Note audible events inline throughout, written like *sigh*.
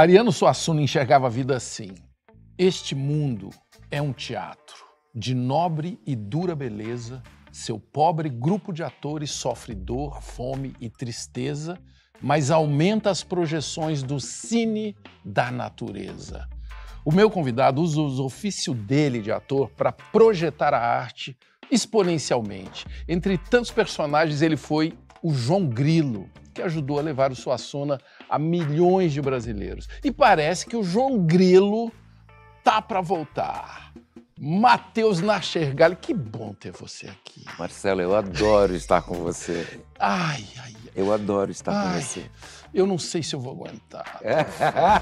Ariano Suassuna enxergava a vida assim: Este mundo é um teatro. De nobre e dura beleza, seu pobre grupo de atores sofre dor, fome e tristeza, mas aumenta as projeções do cine da natureza. O meu convidado usa o ofício dele de ator para projetar a arte exponencialmente. Entre tantos personagens, ele foi o João Grilo, que ajudou a levar o Suassuna a milhões de brasileiros. E parece que o João Grilo tá para voltar. Matheus Nachergalho, que bom ter você aqui. Marcelo, eu adoro estar com você. Ai, ai, ai. Eu adoro estar ai, com você. Eu não sei se eu vou aguentar. *laughs*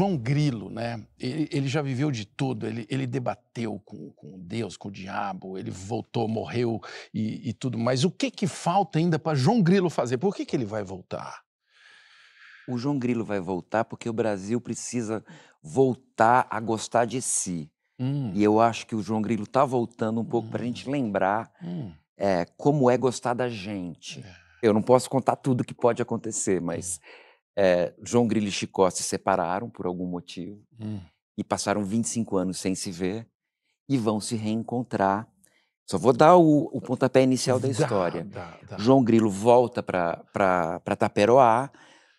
João Grilo, né? Ele, ele, já viveu de tudo. Ele, ele debateu com, com Deus, com o diabo. Ele voltou, morreu e, e tudo mais. O que que falta ainda para João Grilo fazer? Por que que ele vai voltar? O João Grilo vai voltar porque o Brasil precisa voltar a gostar de si. Hum. E eu acho que o João Grilo está voltando um pouco hum. para a gente lembrar hum. é, como é gostar da gente. É. Eu não posso contar tudo que pode acontecer, mas. É é, João Grilo e Chicó se separaram por algum motivo hum. e passaram 25 anos sem se ver e vão se reencontrar. Só vou dar o, o pontapé inicial da história. Dá, dá, dá. João Grilo volta para Taperoá.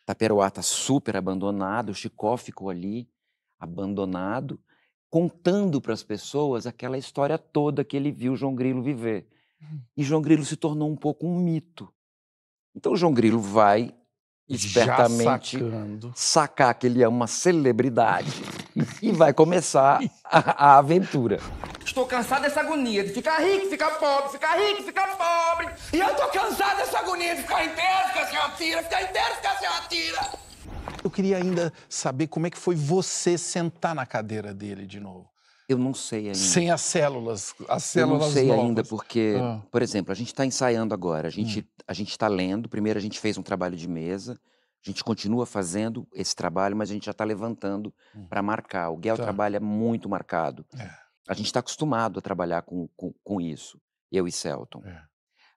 Taperoá está super abandonado. O Chicó ficou ali, abandonado, contando para as pessoas aquela história toda que ele viu João Grilo viver. Hum. E João Grilo se tornou um pouco um mito. Então, João Grilo vai espertamente sacar que ele é uma celebridade *laughs* e vai começar a, a, aventura. Estou cansado dessa agonia de ficar rico, ficar pobre, ficar rico, ficar pobre. E eu tô cansado dessa agonia de ficar inteiro, ficar sem uma tira, ficar inteiro, ficar sem uma tira. Eu queria ainda saber como é que foi você sentar na cadeira dele de novo. Eu não sei ainda. Sem as células, as células Eu não sei novas. ainda porque, ah. por exemplo, a gente está ensaiando agora, a gente hum. a gente está lendo. Primeiro a gente fez um trabalho de mesa, a gente continua fazendo esse trabalho, mas a gente já está levantando hum. para marcar. O Guel tá. trabalha muito marcado. É. A gente está acostumado a trabalhar com, com, com, isso, eu e Celton. É.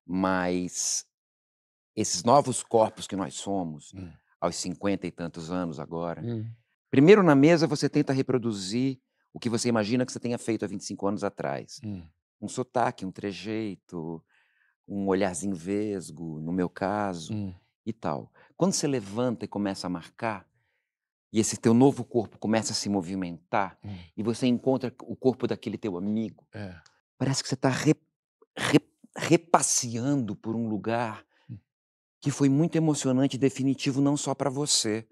Mas esses novos corpos que nós somos, hum. aos cinquenta e tantos anos agora, hum. primeiro na mesa você tenta reproduzir o que você imagina que você tenha feito há 25 anos atrás. Hum. Um sotaque, um trejeito, um olharzinho vesgo, no meu caso, hum. e tal. Quando você levanta e começa a marcar, e esse teu novo corpo começa a se movimentar, hum. e você encontra o corpo daquele teu amigo, é. parece que você está re, re, repasseando por um lugar hum. que foi muito emocionante e definitivo não só para você.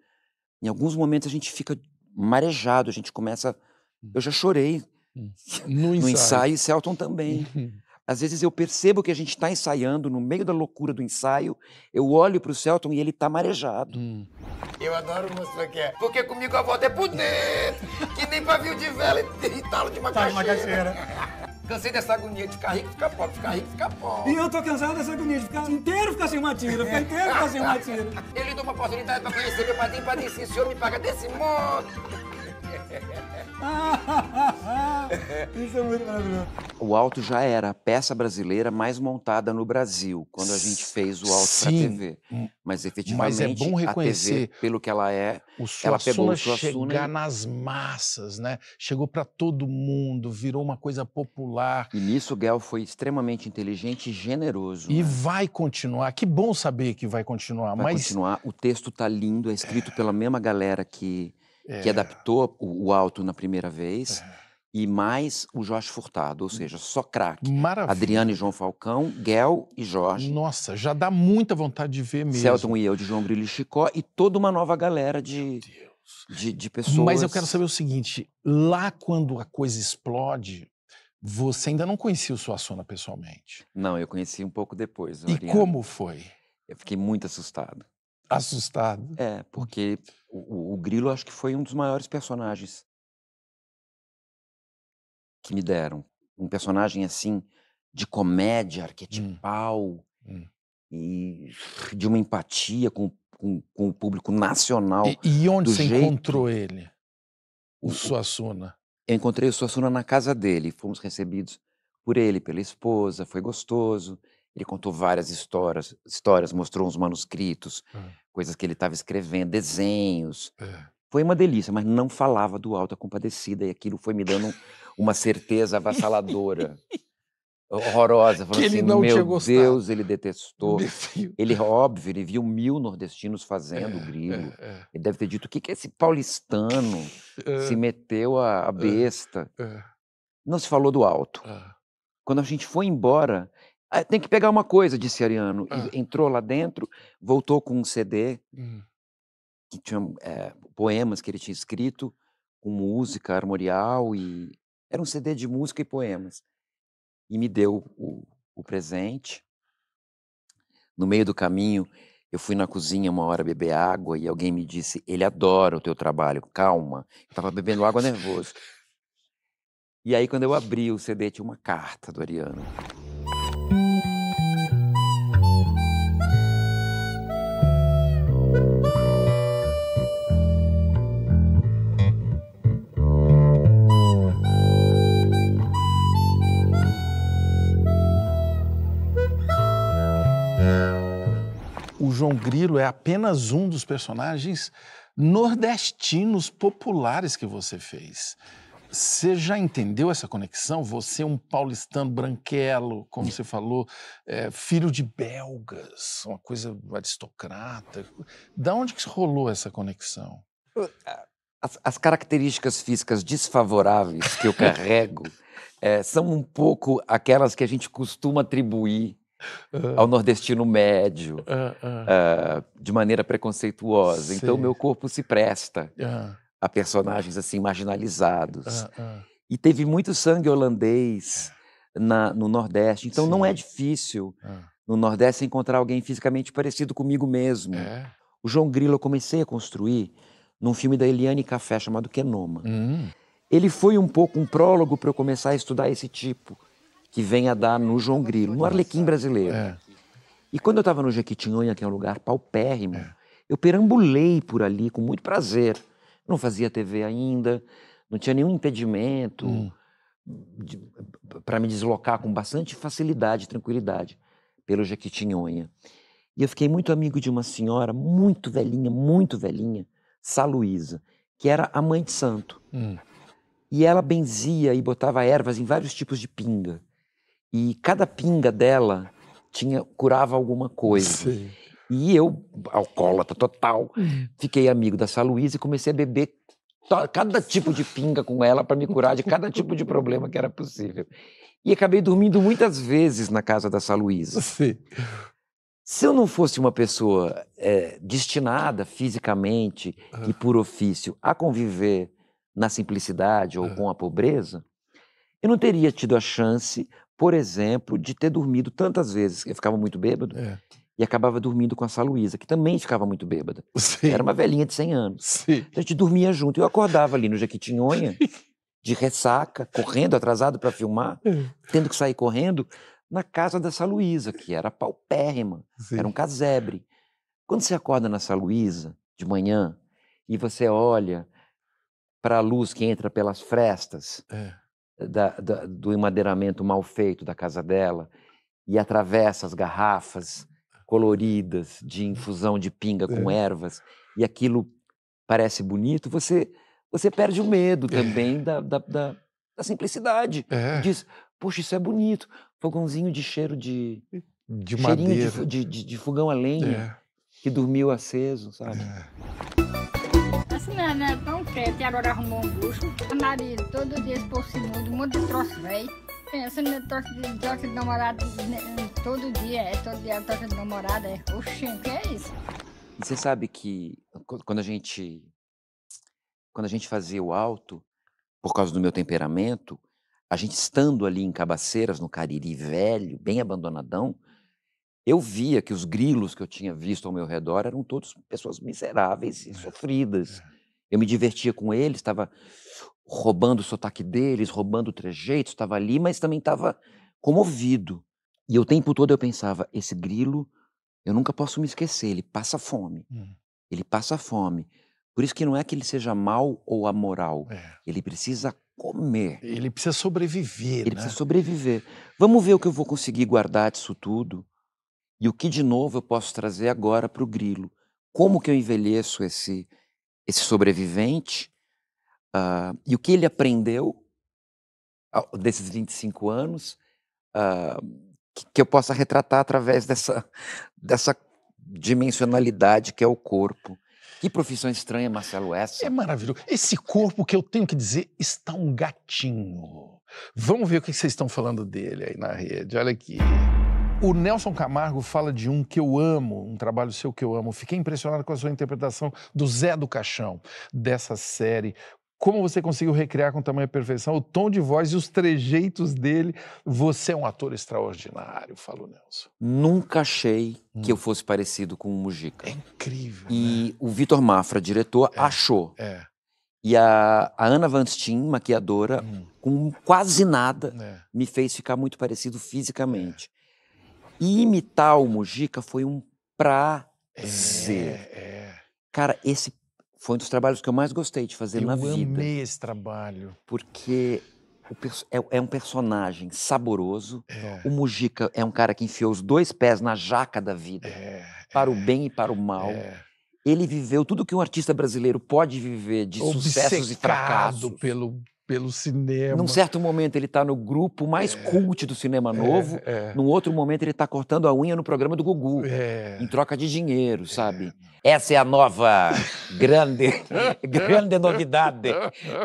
Em alguns momentos a gente fica marejado, a gente começa a eu já chorei hum. *laughs* no ensaio, no ensaio Celton também. *laughs* Às vezes eu percebo que a gente está ensaiando, no meio da loucura do ensaio, eu olho para o Celton e ele está marejado. Hum. Eu adoro mostrar que é, porque comigo a volta é poder. que nem pavio de vela e talo de macaxeira. Cansei dessa agonia de ficar rico, ficar pobre, ficar rico, ficar pobre. E eu tô cansado dessa agonia de ficar inteiro, ficar sem uma tira, ficar inteiro, ficar sem uma tira. Ele deu uma oportunidade para conhecer meu padrinho, padrinho, se o senhor me paga desse modo. *laughs* *laughs* Isso é muito maravilhoso. O Alto já era a peça brasileira mais montada no Brasil, quando a gente fez o Alto para TV. Mas efetivamente, Mas é bom reconhecer a TV, pelo que ela é, o ela pegou o chegar nas massas, né? Chegou para todo mundo, virou uma coisa popular. E nisso o Guel foi extremamente inteligente e generoso. E né? vai continuar. Que bom saber que vai continuar. Vai mas... continuar. O texto tá lindo, é escrito pela mesma galera que que é. adaptou o, o, alto na primeira vez. É e mais o Jorge Furtado, ou hum. seja, só craque. Maravilha. Adriano e João Falcão, Guel e Jorge. Nossa, já dá muita vontade de ver mesmo. Celton e eu de João Brilho e Chicó e toda uma nova galera de, de, de, pessoas. Mas eu quero saber o seguinte: lá quando a coisa explode, você ainda não conhecia o Suassona pessoalmente? Não, eu conheci um pouco depois. E como foi? Eu fiquei muito assustado assustado. É, porque o, o Grilo acho que foi um dos maiores personagens que me deram. Um personagem assim de comédia hum. arquetipal hum. e de uma empatia com, com, com o público nacional. E, e onde você jeito... encontrou ele? O, o Suassuna. Eu encontrei o Suassuna na casa dele. Fomos recebidos por ele, pela esposa, foi gostoso. Ele contou várias histórias, histórias, mostrou uns manuscritos, é. coisas que ele estava escrevendo, desenhos. É. Foi uma delícia, mas não falava do alto Compadecida e aquilo foi me dando uma certeza avassaladora. horrorosa, falando assim, não meu Deus, ele detestou. Ele, óbvio, ele viu mil nordestinos fazendo é, é, grilo. É, é. Ele deve ter dito, o que, que esse paulistano é. se meteu a, a é, besta? Não se falou do alto. Quando a gente foi embora, ah, tem que pegar uma coisa, disse Ariano. Ah. E entrou lá dentro, voltou com um CD hum. que tinha é, poemas que ele tinha escrito, com música armorial e era um CD de música e poemas. E me deu o, o presente. No meio do caminho, eu fui na cozinha uma hora beber água e alguém me disse: ele adora o teu trabalho, calma. estava tava bebendo água nervoso. E aí, quando eu abri o CD, tinha uma carta do Ariano. João Grilo é apenas um dos personagens nordestinos populares que você fez. Você já entendeu essa conexão? Você é um paulistano branquelo, como você falou, é, filho de belgas, uma coisa aristocrata. Da onde que rolou essa conexão? As, as características físicas desfavoráveis que eu *laughs* carrego é, são um pouco aquelas que a gente costuma atribuir ah. ao nordestino médio, uh, de maneira preconceituosa. Então, Sim. Então, meu corpo se presta a personagens assim marginalizados. E teve muito sangue holandês é. na, no Nordeste. Então, Sim. não é difícil no Nordeste encontrar alguém fisicamente parecido comigo mesmo. É. O João Grilo eu comecei a construir num filme da Eliane Café chamado Kenoma. Hum. Ele foi um pouco um prólogo para eu começar a estudar esse tipo que vem a dar no João Grilo, no Arlequim brasileiro. É. E quando eu estava no Jequitinhonha, que é um lugar paupérrimo, é. eu perambulei por ali com muito prazer. não fazia TV ainda, não tinha nenhum impedimento hum. para me deslocar com bastante facilidade, tranquilidade, pelo Jequitinhonha. E eu fiquei muito amigo de uma senhora muito velhinha, muito velhinha, Sá Luísa, que era a mãe de santo. Hum. E ela benzia e botava ervas em vários tipos de pinga e cada pinga dela tinha curava alguma coisa. Sim. E eu, alcoólatra total, fiquei amigo da Saluísa e comecei a beber cada tipo de pinga com ela para me curar de cada tipo de problema que era possível. E acabei dormindo muitas vezes na casa da Saluísa. Se eu não fosse uma pessoa é, destinada fisicamente uhum. e por ofício a conviver na simplicidade ou uhum. com a pobreza, eu não teria tido a chance por exemplo, de ter dormido tantas vezes, eu ficava muito bêbado, é. e acabava dormindo com a Saluísa, que também ficava muito bêbada. *laughs* Sim. Era uma velhinha de 100 anos. Sim. A gente dormia junto. Eu acordava ali no Jequitinhonha, *laughs* de ressaca, correndo, atrasado para filmar, é. tendo que sair correndo, na casa dessa Saluísa, que era paupérrima, Sim. era um casebre. Quando você acorda na Saluísa, de manhã e você olha para a luz que entra pelas frestas, é da, da, do emadeiramento mal feito da casa dela e atravessa as garrafas coloridas de infusão de pinga com é. ervas e aquilo parece bonito, você você perde o medo é. também é. da, da, da, da, simplicidade. É. Diz, poxa, isso é bonito. Fogãozinho de cheiro de. De cheirinho madeira. De, de, de fogão a lenha é. que dormiu aceso, sabe? É assim, né, é Tão quieto e agora arrumou um bucho. Marido, todo dia expulso mundo, um monte de troço, velho. Pensa no troço de, troço de namorado né, todo dia, é todo dia é troço de namorada, é. Oxê, que é isso? você sabe que quando a gente quando a gente fazia o alto, por causa do meu temperamento, a gente estando ali em Cabaceiras, no Cariri velho, bem abandonadão, eu via que os grilos que eu tinha visto ao meu redor eram todos pessoas miseráveis e é, sofridas. É. Eu me divertia com eles, estava roubando o sotaque deles, roubando o trejeito, estava ali, mas também estava comovido. E o tempo todo eu pensava: esse grilo, eu nunca posso me esquecer, ele passa fome. Hum. Ele passa fome. Por isso que não é que ele seja mal ou amoral. É. Ele precisa comer. Ele precisa sobreviver. Ele né? precisa sobreviver. Vamos ver o que eu vou conseguir guardar disso tudo. E o que de novo eu posso trazer agora para o grilo? Como que eu envelheço esse, esse sobrevivente? Uh, e o que ele aprendeu desses 25 anos uh, que, que eu possa retratar através dessa, *laughs* dessa dimensionalidade que é o corpo. Que profissão estranha, Marcelo, é essa? É maravilhoso. Esse corpo que eu tenho que dizer está um gatinho. Vamos ver o que vocês estão falando dele aí na rede. Olha aqui. O Nelson Camargo fala de um que eu amo, um trabalho seu que eu amo. Fiquei impressionado com a sua interpretação do Zé do Caixão, dessa série. Como você conseguiu recriar com tamanha perfeição o tom de voz e os trejeitos dele? Você é um ator extraordinário, o Nelson. Nunca achei hum. que eu hum. fosse parecido com o Mujica. É incrível. E né? o Vitor Mafra, diretor, é, achou. É. E a, a Ana Van Steen, maquiadora, hum. com quase nada, é. me fez ficar muito parecido fisicamente. E imitar o Mujica foi um prazer. É, é. Cara, esse foi um dos trabalhos que eu mais gostei de fazer eu na vida. Eu amei esse trabalho. Porque é, é, um personagem saboroso. É. O Mujica é um cara que enfiou os dois pés na jaca da vida, é. para é. o bem e para o mal. É. Ele viveu tudo que um artista brasileiro pode viver de Obcecado sucessos e fracassos. pelo pelo cinema. Num certo momento ele está no grupo mais é, cult do cinema é, novo, é, é. num outro momento ele está cortando a unha no programa do Gugu, é, em troca de dinheiro, é. sabe? Essa é a nova grande, *laughs* grande novidade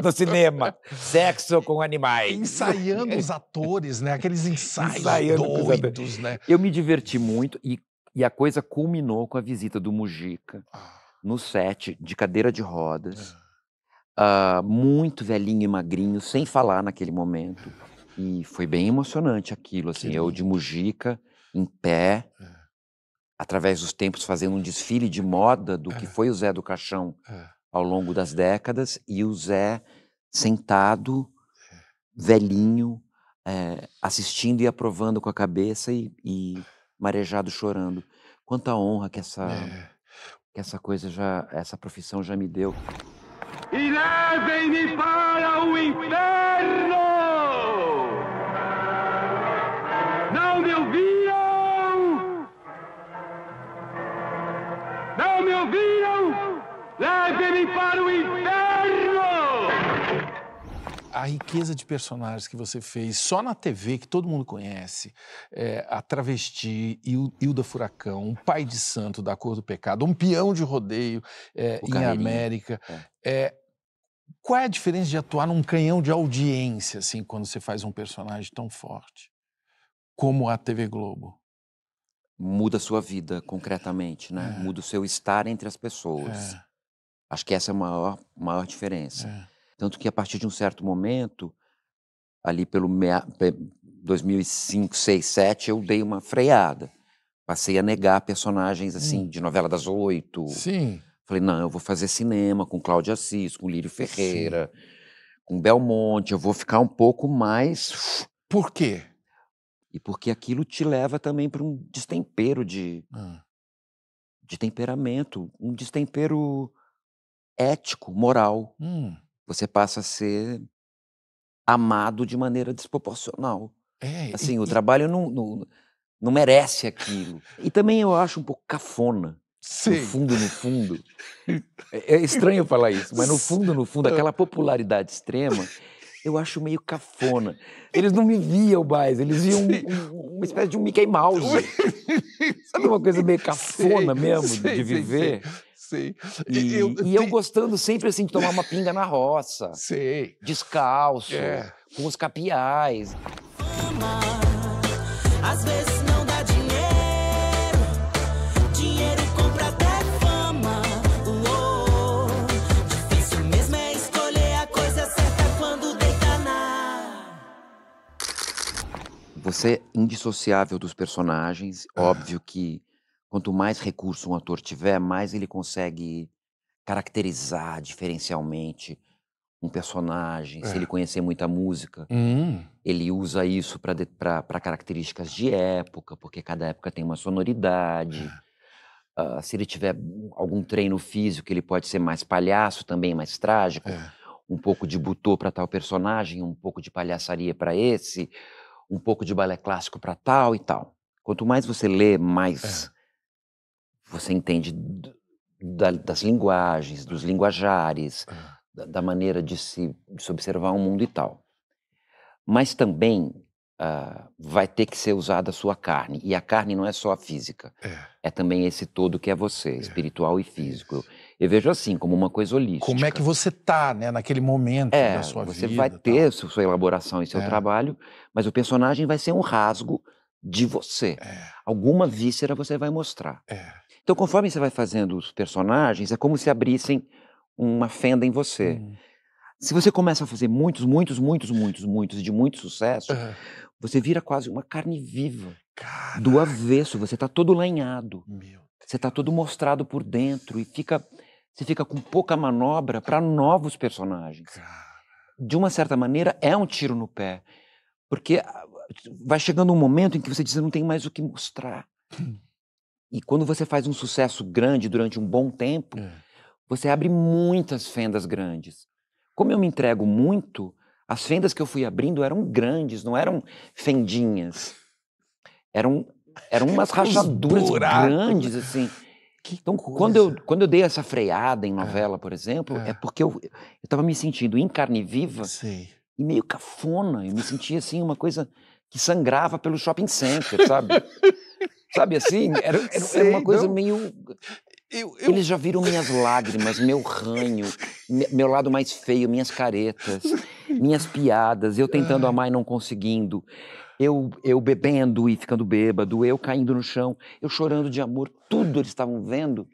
do cinema, sexo com animais. Ensaiando os atores, né? Aqueles ensaios Ensaiando doidos, né? Eu me diverti muito e, e a coisa culminou com a visita do Mujica ah. no set de cadeira de rodas. Ah uh, muito velhinho e magrinho, sem falar naquele momento. E foi bem emocionante aquilo, assim, eu de Mujica, em pé, é. através dos tempos, fazendo um desfile de moda do é. que foi o Zé do Caixão é. ao longo das décadas, e o Zé sentado, é. velhinho, eh, assistindo e aprovando com a cabeça e, e, marejado chorando. Quanta honra que essa, é. que essa coisa já, essa profissão já me deu e levem-me para o inferno! Não me ouviram? Não me ouviram? Levem-me para o inferno! A riqueza de personagens que você fez só na TV, que todo mundo conhece, é, a travesti, Hilda Furacão, um pai de santo da cor do pecado, um peão de rodeio é, em América. É. É, qual é a diferença de atuar num canhão de audiência, assim, quando você faz um personagem tão forte como a TV Globo? Muda a sua vida concretamente, né? É. Muda o seu estar entre as pessoas. É. Acho que essa é a maior, maior diferença. É. Tanto que a partir de um certo momento, ali pelo mea, 2005, 6, 7, eu dei uma freada. Passei a negar personagens assim hum. de novela das oito. Sim Falei, não, eu vou fazer cinema com Cláudio Assis, com Lírio Ferreira, Sim. com Belmonte, eu vou ficar um pouco mais. Por quê? E porque aquilo te leva também para um destempero de, ah. de temperamento, um destempero ético, moral. Hum. Você passa a ser amado de maneira desproporcional. É, assim, e, o e... trabalho não, não, não merece aquilo. e também eu acho um pouco cafona. Sim. No fundo, no fundo. *laughs* É, é, estranho falar isso, mas no fundo, no fundo, aquela *laughs* popularidade extrema eu acho meio cafona. Eles não me viam mais, eles viam um, um, uma espécie de um Mickey Mouse. Sabe uma coisa meio cafona mesmo de viver? sim. e eu, e eu gostando sempre assim de tomar uma pinga na roça. Descalço, é. com os capiais. Às vezes Você é indissociável dos personagens. Ah. Óbvio que quanto mais recurso um ator tiver, mais ele consegue caracterizar diferencialmente um personagem. Se ele é. conhecer muita música, hum. ele usa isso para características de época, porque cada época tem uma sonoridade. Uh, se ele tiver algum treino físico, ele pode ser mais palhaço também, mais trágico. É. Um pouco de butô para tal personagem, um pouco de palhaçaria para esse um pouco de balé clássico para tal e tal. Quanto mais você lê, mais é. você entende da, das linguagens, dos linguajares, é. da, da, maneira de se, de se observar o um mundo e tal. Mas também uh, vai ter que ser usada a sua carne. E a carne não é só a física, é, é também esse todo que é você, é. espiritual e físico. Eu, eu, vejo assim, como uma coisa holística. Como é que você está né, naquele momento é, da sua você vida? Você vai ter sua elaboração e seu é. trabalho, mas o personagem vai ser um rasgo de você. É. Alguma víscera você vai mostrar. É. Então, conforme você vai fazendo os personagens, é como se abrissem uma fenda em você. Hum. Se você começa a fazer muitos, muitos, muitos, muitos, muitos de muito sucesso, uhum. Você vira quase uma carne viva. Caraca. Do avesso, você está todo lanhado. Você está todo mostrado por dentro e fica você fica com pouca manobra para novos personagens. Caraca. De uma certa maneira, é um tiro no pé. Porque ah, vai chegando um momento em que você diz, não tem mais o que mostrar. Hum. E quando você faz um sucesso grande durante um bom tempo, é. você abre muitas fendas grandes. Como eu me entrego muito, as fendas que eu fui abrindo eram grandes, não eram fendinhas. Eram, eram umas *laughs* rachaduras grandes, assim. Que então, quando eu, quando eu dei essa freada em é. novela, é. por exemplo, é, é porque eu estava me sentindo em carne viva Sim. e meio cafona. Eu me sentia, assim, uma coisa que sangrava pelo shopping center, sabe? *laughs* sabe assim? Era, era, Sei, era uma coisa não. meio. Eu, eu... Eles já viram minhas lágrimas, meu ranho, meu lado mais feio, minhas caretas, minhas piadas, eu tentando amar e não conseguindo, eu, eu bebendo e ficando bêbado, eu caindo no chão, eu chorando de amor, tudo eles estavam vendo.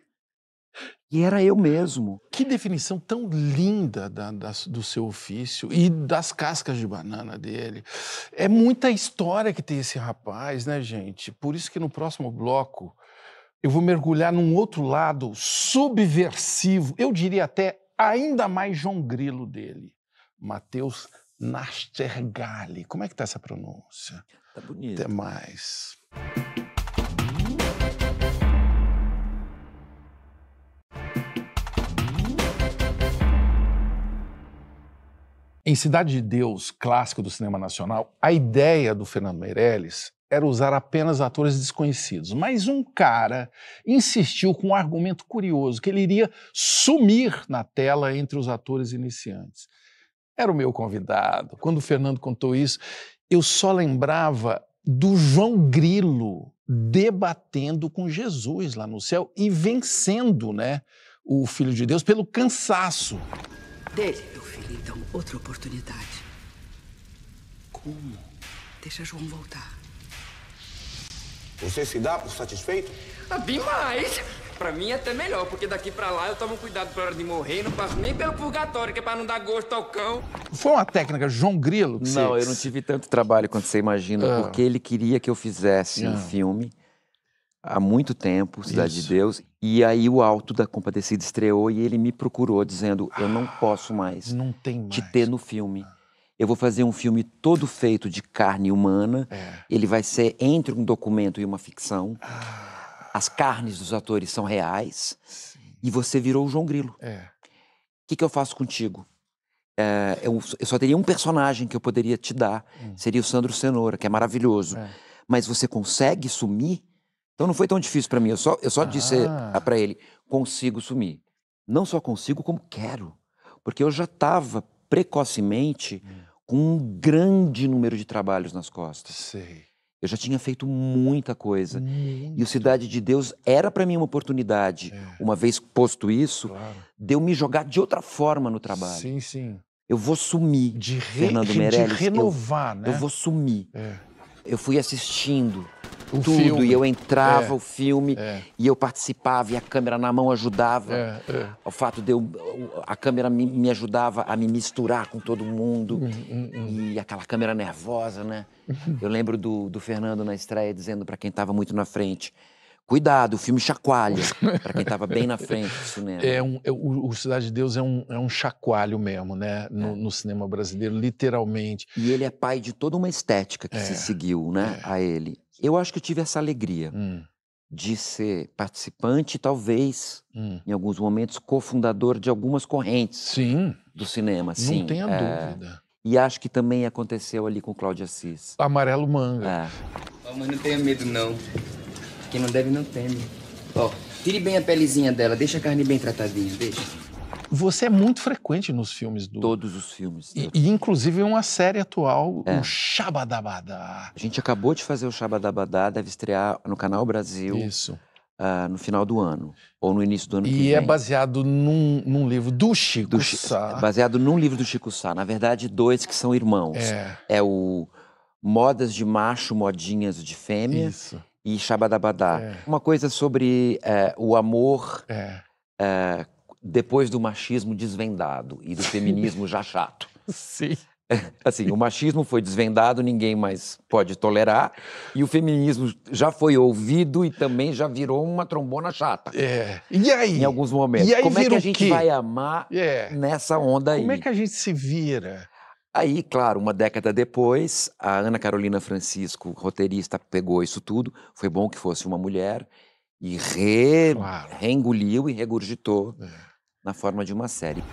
E era eu mesmo. Que definição tão linda da, da, do seu ofício e das cascas de banana dele. É muita história que tem esse rapaz, né, gente? Por isso que no próximo bloco eu vou mergulhar num outro lado subversivo, eu diria até ainda mais João Grilo dele, Mateus Nastergali. Como é que tá essa pronúncia? Tá bonito. Até mais. Em Cidade de Deus, clássico do cinema nacional, a ideia do Fernando Meirelles era usar apenas atores desconhecidos, mas um cara insistiu com um argumento curioso que ele iria sumir na tela entre os atores iniciantes. Era o meu convidado. Quando o Fernando contou isso, eu só lembrava do João Grilo debatendo com Jesus lá no céu e vencendo, né, o filho de Deus pelo cansaço. Dele, meu filho, então, outra oportunidade. Como? Deixa João voltar. Você se dá por satisfeito? Ah, demais! Pra mim é até melhor, porque daqui pra lá eu tomo cuidado pra hora de morrer, não passo nem pelo purgatório, que é pra não dar gosto ao cão. Foi uma técnica João Grilo? Que não, você... eu não tive tanto trabalho quanto você imagina, ah. porque ele queria que eu fizesse ah. um filme há muito tempo, Cidade Isso. de Deus, e aí o Alto da Compadecida estreou e ele me procurou dizendo, eu não posso mais não tem mais. te ter no filme eu vou fazer um filme todo feito de carne humana. É. Ele vai ser entre um documento e uma ficção. Ah. As carnes dos atores são reais. Sim. E você virou o João Grilo. O é. que, que eu faço contigo? É, eu, eu, só teria um personagem que eu poderia te dar. Hum. Seria o Sandro Senora, que é maravilhoso. É. Mas você consegue sumir? Então não foi tão difícil para mim. Eu só, eu só ah. disse para ele: consigo sumir. Não só consigo, como quero. Porque eu já estava precocemente hum. com um grande número de trabalhos nas costas. Sei. Eu já tinha feito muita coisa. Muito. E o Cidade de Deus era para mim uma oportunidade, é. uma vez posto isso, claro. de eu me jogar de outra forma no trabalho. Sim, sim. Eu vou sumir, de re... Fernando Meirelles. De renovar, eu, né? Eu vou sumir. É. Eu fui assistindo tudo. Filme. E eu entrava é. o filme é. e eu participava e a câmera na mão ajudava. É, é. O fato de eu. A câmera me, me, ajudava a me misturar com todo mundo. Hum, hum, hum. e aquela câmera nervosa, né? Uhum. eu lembro do, do Fernando na estreia dizendo para quem estava muito na frente. Cuidado, o filme chacoalha, para quem estava bem na frente do cinema. É um, é, o, Cidade de Deus é um, é um chacoalho mesmo, né? No, é. no, cinema brasileiro, literalmente. E ele é pai de toda uma estética que se é. seguiu, né? É. A ele. Eu acho que eu tive essa alegria hum. de ser participante, talvez, hum. em alguns momentos, cofundador de algumas correntes Sim. do cinema. Sim, não tenha é, dúvida. E acho que também aconteceu ali com Cláudio Assis. Amarelo Manga. É. Oh, mas não tenha medo, não. Quem não deve, não teme. Ó, oh, tire bem a pelezinha dela, deixa a carne bem tratadinha, deixa. Você é muito frequente nos filmes do. Todos os filmes. E, e inclusive uma série atual, é. o Chabadabadá. A gente acabou de fazer o Chabadabadá deve estrear no Canal Brasil. Isso. Uh, no final do ano, ou no início do ano e que é vem. E é baseado num, num, livro do Chico do Chi Sá. É baseado num livro do Chico Sá. Na verdade, dois que são irmãos. É, é o Modas de Macho, Modinhas de Fêmea. Isso. E Chabadabadá. É. Uma coisa sobre é, o amor. É. Uh, depois do machismo desvendado e do feminismo já chato. *laughs* Sim. *laughs* Assim, o machismo foi desvendado, ninguém mais pode tolerar, e o feminismo já foi ouvido e também já virou uma trombona chata. É. E aí? Em alguns momentos. E aí Como é que a gente vai amar é. nessa onda aí? Como é que a gente se vira? Aí, claro, uma década depois, a Ana Carolina Francisco, roteirista, pegou isso tudo. Foi bom que fosse uma mulher e re... claro. reengoliu e regurgitou. É na forma de uma série.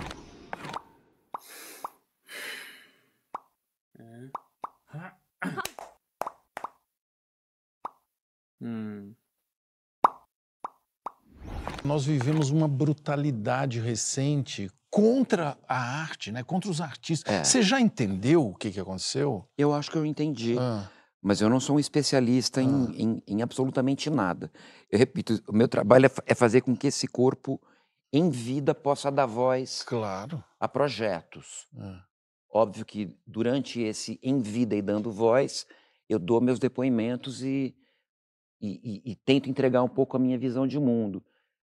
Nós vivemos uma brutalidade recente contra a arte, né? contra os artistas. É. Você já entendeu o que, que aconteceu? Eu acho que eu entendi. Ah. Mas eu não sou um especialista ah. em, em, em, absolutamente nada. Eu repito, o meu trabalho é, é fazer com que esse corpo em vida possa dar voz claro. a projetos. É. Óbvio que durante esse em vida e dando voz, eu dou meus depoimentos e, e, e, e tento entregar um pouco a minha visão de mundo.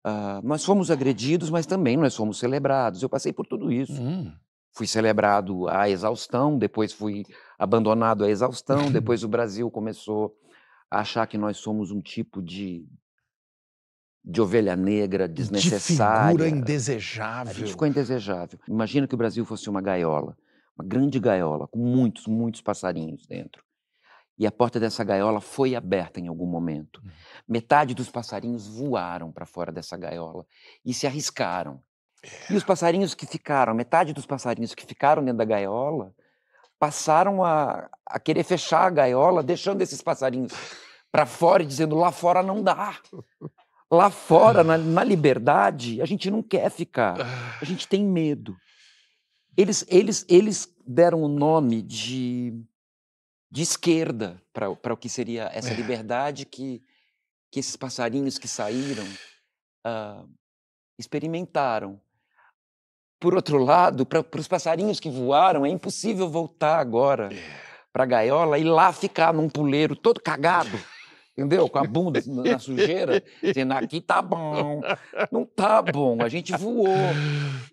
Uh, nós fomos agredidos, mas também nós fomos celebrados. Eu passei por tudo isso. Hum. Fui celebrado à exaustão, depois fui abandonado à exaustão, *laughs* depois o Brasil começou a achar que nós somos um tipo de de ovelha negra, desnecessária. De figura indesejável. A gente ficou indesejável. Imagina que o Brasil fosse uma gaiola, uma grande gaiola, com muitos, muitos passarinhos dentro. E a porta dessa gaiola foi aberta em algum momento. Hum. Metade dos passarinhos voaram para fora dessa gaiola e se arriscaram. É. E os é. passarinhos que ficaram, metade dos passarinhos que ficaram dentro da gaiola, passaram a, a querer fechar a gaiola, deixando esses passarinhos para fora e dizendo: lá fora não dá, Lá fora, na, na liberdade, a gente não quer ficar. A gente tem medo. Eles, eles, eles deram o nome de, de esquerda para o que seria essa é. liberdade que, que esses passarinhos que saíram uh, experimentaram. Por outro lado, para os passarinhos que voaram, é impossível voltar agora é. para a gaiola e lá ficar num puleiro todo cagado. *laughs* entendeu? Com a bunda na sujeira, dizendo aqui tá bom, não tá bom, a gente voou.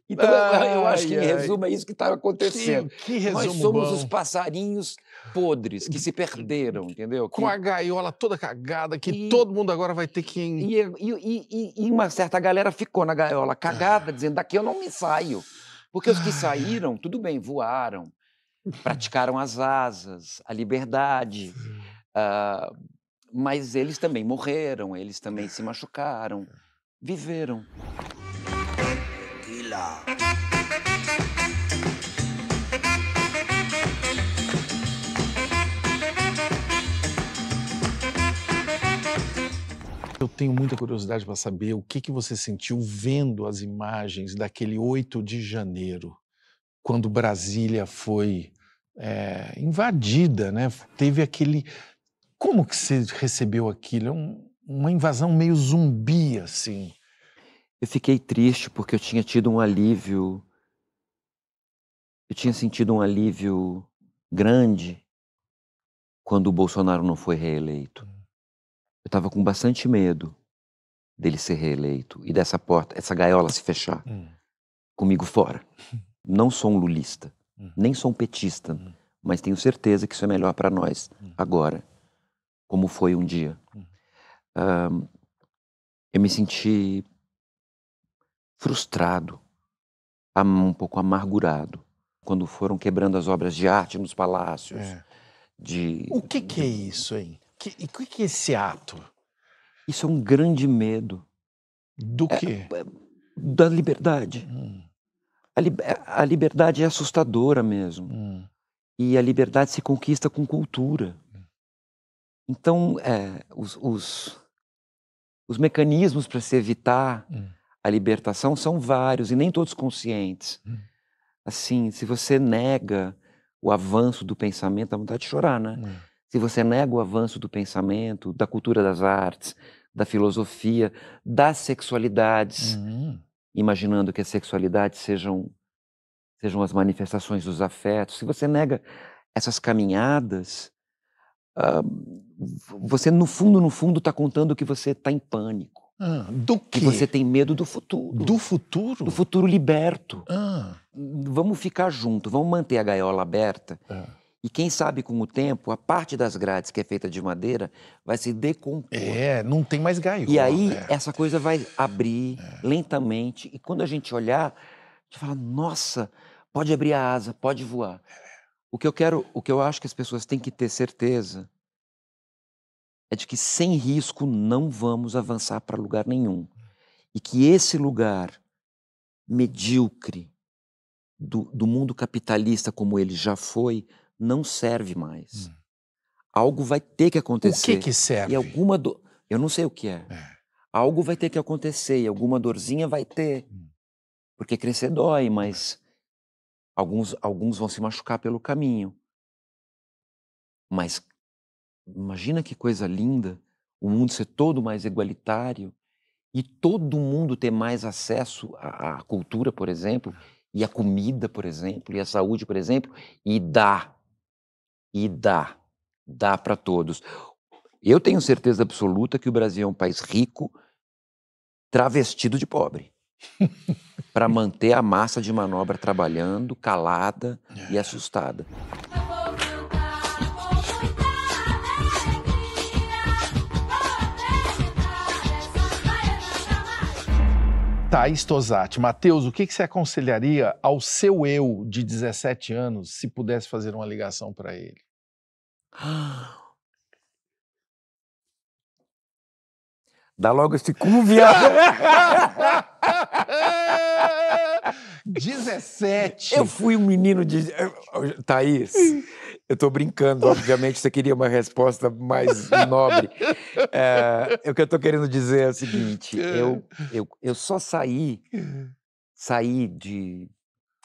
Então ai, eu acho que em resumo é isso que está acontecendo. Que, que Nós somos bom. os passarinhos podres que se perderam, entendeu? Com que... a gaiola toda cagada que e... todo mundo agora vai ter que e, e, e, uma certa galera ficou na gaiola cagada dizendo daqui eu não me saio, porque os que saíram tudo bem voaram, praticaram as asas, a liberdade. Uh, mas eles também morreram, eles é. também se machucaram, é. viveram. Eu tenho muita curiosidade para saber o que, que você sentiu vendo as imagens daquele 8 de janeiro, quando Brasília foi é, invadida, né? Teve aquele como que você recebeu aquilo? É um, uma invasão meio zumbi, assim. Eu fiquei triste porque eu tinha tido um alívio. Eu tinha sentido um alívio grande quando o Bolsonaro não foi reeleito. Hum. Eu estava com bastante medo dele ser reeleito e dessa porta, essa gaiola se fechar hum. comigo fora. *laughs* Não sou um lulista, hum. nem sou um petista, hum. mas tenho certeza que isso é melhor para nós hum. agora como foi um dia. Uhum. eu me senti frustrado, um pouco amargurado, quando foram quebrando as obras de arte nos palácios. É. De, o que, que é isso, hein? Que, e o que, que é esse ato? Isso é um grande medo. Do é, quê? É, da liberdade. Hum. A, li é, a, liberdade é assustadora mesmo. Hum. E a liberdade se conquista com cultura. Então, é, os, os, os, mecanismos para se evitar hum. a libertação são vários e nem todos conscientes. Hum. Assim, se você nega o avanço do pensamento, dá vontade de chorar, né? Hum. Se você nega o avanço do pensamento, da cultura das artes, da filosofia, das sexualidades, hum. imaginando que as sexualidades sejam, sejam as manifestações dos afetos, se você nega essas caminhadas, uh, você, no fundo, no fundo, está contando que você está em pânico. Ah, do quê? Que você tem medo do futuro. Do futuro? Do futuro liberto. Ah. Vamos ficar junto, vamos manter a gaiola aberta. Ah. E quem sabe com o tempo, a parte das grades que é feita de madeira vai se decompor. É, não tem mais gaiola. E aí é. essa coisa vai abrir é. lentamente. E quando a gente olhar, a gente fala: nossa, pode abrir a asa, pode voar. É. O que eu quero, o que eu acho que as pessoas têm que ter certeza é de que sem risco não vamos avançar para lugar nenhum. E que esse lugar medíocre do, do mundo capitalista como ele já foi não serve mais. Hum. Algo vai ter que acontecer. O que, que serve? E alguma do... Eu não sei o que é. é. Algo vai ter que acontecer e alguma dorzinha vai ter. Hum. Porque crescer dói, mas Alguns, alguns vão se machucar pelo caminho. Mas imagina que coisa linda o mundo ser todo mais igualitário e todo mundo ter mais acesso à, à cultura, por exemplo, e à comida, por exemplo, e à saúde, por exemplo, e dá. E dá. Dá para todos. Eu tenho certeza absoluta que o Brasil é um país rico, travestido de pobre. *laughs* para manter a massa de manobra trabalhando, calada e é. assustada. Thaís Tosati. Matheus, o que, que, você aconselharia ao seu eu de 17 anos se pudesse fazer uma ligação para ele? *gasps* Dá logo esse cu, viado! *laughs* 17. Eu fui um menino de. Thaís, eu estou brincando, obviamente, você queria uma resposta mais nobre. É, o que eu estou querendo dizer é o seguinte: eu, eu, eu só saí, saí de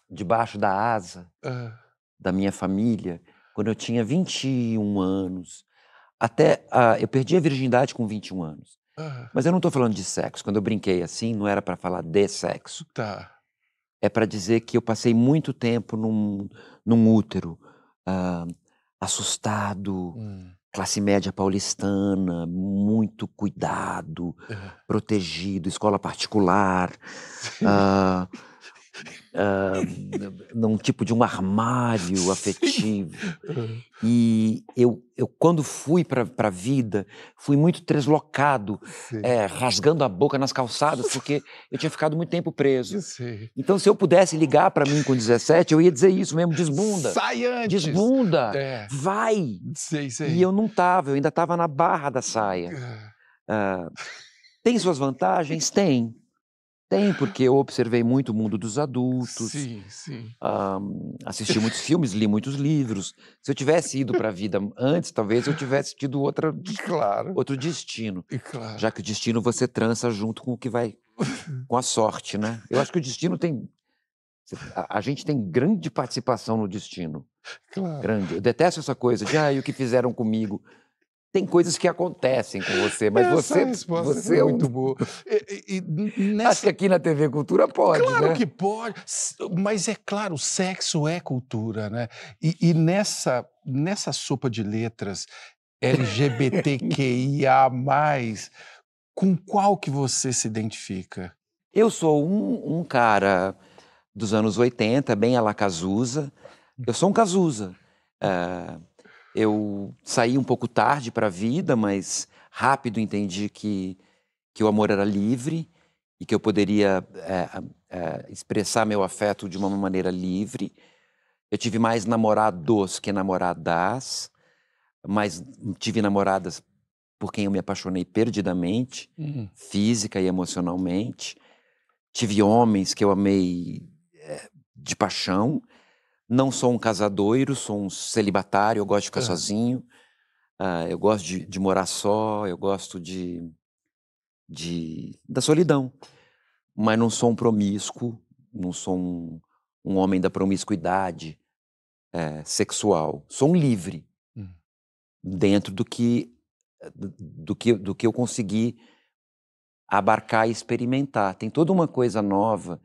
debaixo da asa ah. da minha família quando eu tinha 21 anos. Até uh, eu perdi a virgindade com 21 anos. Ah. Mas eu não estou falando de sexo. Quando eu brinquei assim, não era para falar de sexo. Tá é para dizer que eu passei muito tempo num, num útero ah, assustado, hum. classe média paulistana, muito cuidado, uhum. *laughs* protegido, escola particular. ah, ah, num tipo de um armário afetivo. Ah. E eu, eu quando fui para a vida, fui muito deslocado, é, rasgando a boca nas calçadas, porque eu tinha ficado muito tempo preso. Sim. Então, se eu pudesse ligar para mim com 17, eu ia dizer isso mesmo: desbunda. Sai antes. Desbunda. É. Vai. Sei, sei. E eu não tava, eu ainda tava na barra da saia. Uh, tem suas vantagens? Tem. Tem, porque eu observei muito o mundo dos adultos. Sim, sim. Um, assisti muitos filmes, li muitos livros. Se eu tivesse ido para a vida antes, talvez eu tivesse tido outra, *laughs* claro. outro destino. Claro. Já que o destino você trança junto com o que vai, com a sorte, né? Eu acho que o destino tem. A, a gente tem grande participação no destino. Claro. Grande. Eu detesto essa coisa de, ah, e o que fizeram comigo? tem coisas que acontecem com você, mas Essa você. Resposta você é, é muito boa. E, e, nessa... Acho que aqui na TV Cultura pode. Claro né? que pode, mas é claro, sexo é cultura, né? E, e nessa, nessa sopa de letras LGBTQIA, com qual que você se identifica? Eu sou um, um cara dos anos 80, bem a la Cazuza. Eu sou um Cazuza. Uh eu saí um pouco tarde para a vida, mas rápido entendi que, que o amor era livre e que eu poderia é, é, expressar meu afeto de uma maneira livre. Eu tive mais namorados que namoradas, mas tive namoradas por quem eu me apaixonei perdidamente, uhum. física e emocionalmente. Tive homens que eu amei é, de paixão não sou um casadoiro, sou um celibatário, eu gosto de ficar é. sozinho, uh, eu gosto de, de, morar só, eu gosto de, de, da solidão. Mas não sou um promíscuo, não sou um, um homem da promiscuidade é, sexual. Sou um livre hum. dentro do que, do, que, do que eu consegui abarcar e experimentar. Tem toda uma coisa nova